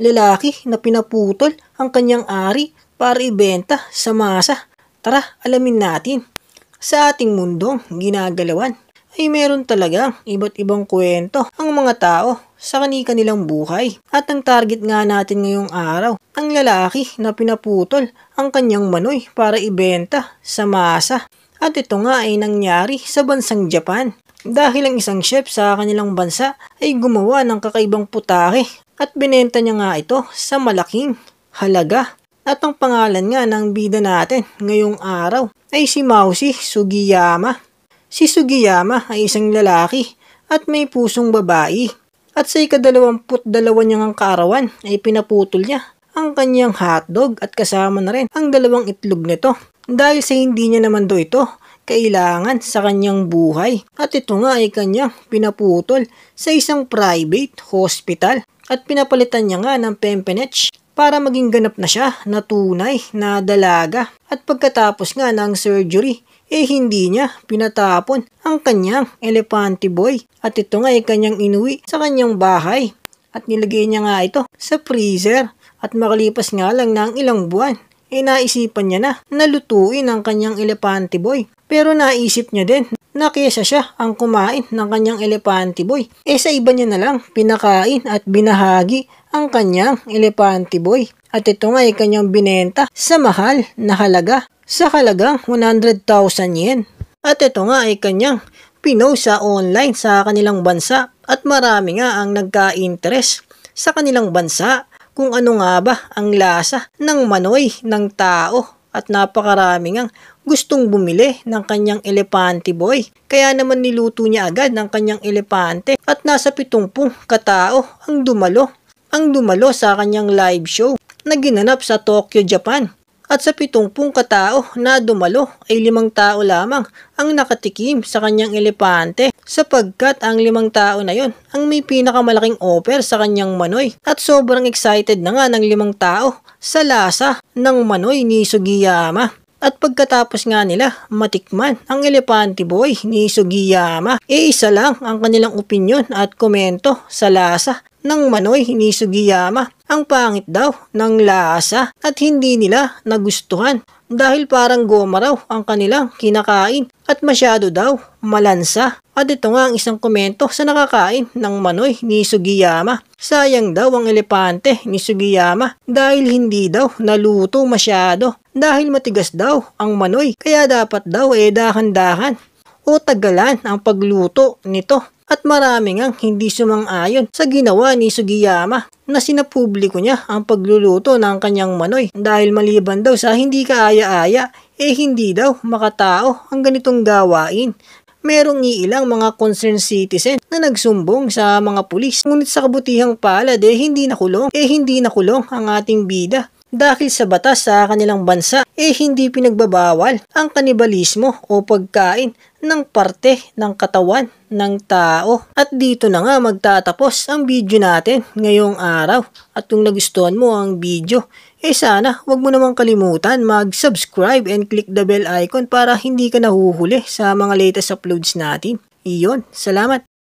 lalaki na pinaputol ang kanyang ari para ibenta sa masa. Tara, alamin natin. Sa ating mundong ginagalawan ay meron talagang iba't ibang kwento ang mga tao sa kani-kanilang buhay. At ang target nga natin ngayong araw, ang lalaki na pinaputol ang kanyang manoy para ibenta sa masa. At ito nga ay nangyari sa bansang Japan. Dahil ang isang chef sa kanilang bansa ay gumawa ng kakaibang putahe at binenta niya nga ito sa malaking halaga. At ang pangalan nga ng bida natin ngayong araw ay si Mausi Sugiyama. Si Sugiyama ay isang lalaki at may pusong babae. At sa ikadalawamput dalawa niyang kaarawan ay pinaputol niya ang kanyang hotdog at kasama na rin ang dalawang itlog nito. Dahil sa hindi niya naman do ito kailangan sa kanyang buhay. At ito nga ay kanyang pinaputol sa isang private hospital at pinapalitan niya nga ng pempenetch para maging ganap na siya na tunay na dalaga. At pagkatapos nga ng surgery, eh hindi niya pinatapon ang kanyang elepante boy at ito nga ay kanyang inuwi sa kanyang bahay at nilagay niya nga ito sa freezer at makalipas nga lang ng ilang buwan ay eh, naisipan niya na nalutuin ang kanyang elepante boy. Pero naisip niya din na kesa siya ang kumain ng kanyang elepante boy, eh sa iba niya na lang pinakain at binahagi ang kanyang elepante boy. At ito nga ay kanyang binenta sa mahal na halaga, sa halagang 100,000 yen. At ito nga ay kanyang pinow sa online sa kanilang bansa at marami nga ang nagka-interest sa kanilang bansa kung ano nga ba ang lasa ng manoy ng tao at napakaraming ngang gustong bumili ng kanyang elepante boy. Kaya naman niluto niya agad ng kanyang elepante at nasa 70 katao ang dumalo. Ang dumalo sa kanyang live show na ginanap sa Tokyo, Japan at sa pitungpung katao na dumalo ay limang tao lamang ang nakatikim sa kanyang elepante sapagkat ang limang tao na yon ang may pinakamalaking offer sa kanyang manoy at sobrang excited na nga ng limang tao sa lasa ng manoy ni Sugiyama. At pagkatapos nga nila matikman ang elepante boy ni Sugiyama, e isa lang ang kanilang opinion at komento sa lasa ng Manoy ni Sugiyama. Ang pangit daw ng lasa at hindi nila nagustuhan dahil parang goma raw ang kanilang kinakain at masyado daw malansa. At ito nga ang isang komento sa nakakain ng manoy ni Sugiyama. Sayang daw ang elepante ni Sugiyama dahil hindi daw naluto masyado dahil matigas daw ang manoy kaya dapat daw eh dahan-dahan o tagalan ang pagluto nito at marami ngang hindi sumang-ayon sa ginawa ni Sugiyama na sinapubliko niya ang pagluluto ng kanyang manoy dahil maliban daw sa hindi kaaya-aya eh hindi daw makatao ang ganitong gawain. Merong ilang mga concerned citizen na nagsumbong sa mga pulis. Ngunit sa kabutihang palad eh hindi nakulong, eh hindi nakulong ang ating bida dahil sa batas sa kanilang bansa, eh hindi pinagbabawal ang kanibalismo o pagkain ng parte ng katawan ng tao. At dito na nga magtatapos ang video natin ngayong araw. At kung nagustuhan mo ang video, eh sana wag mo namang kalimutan mag-subscribe and click the bell icon para hindi ka nahuhuli sa mga latest uploads natin. Iyon, salamat!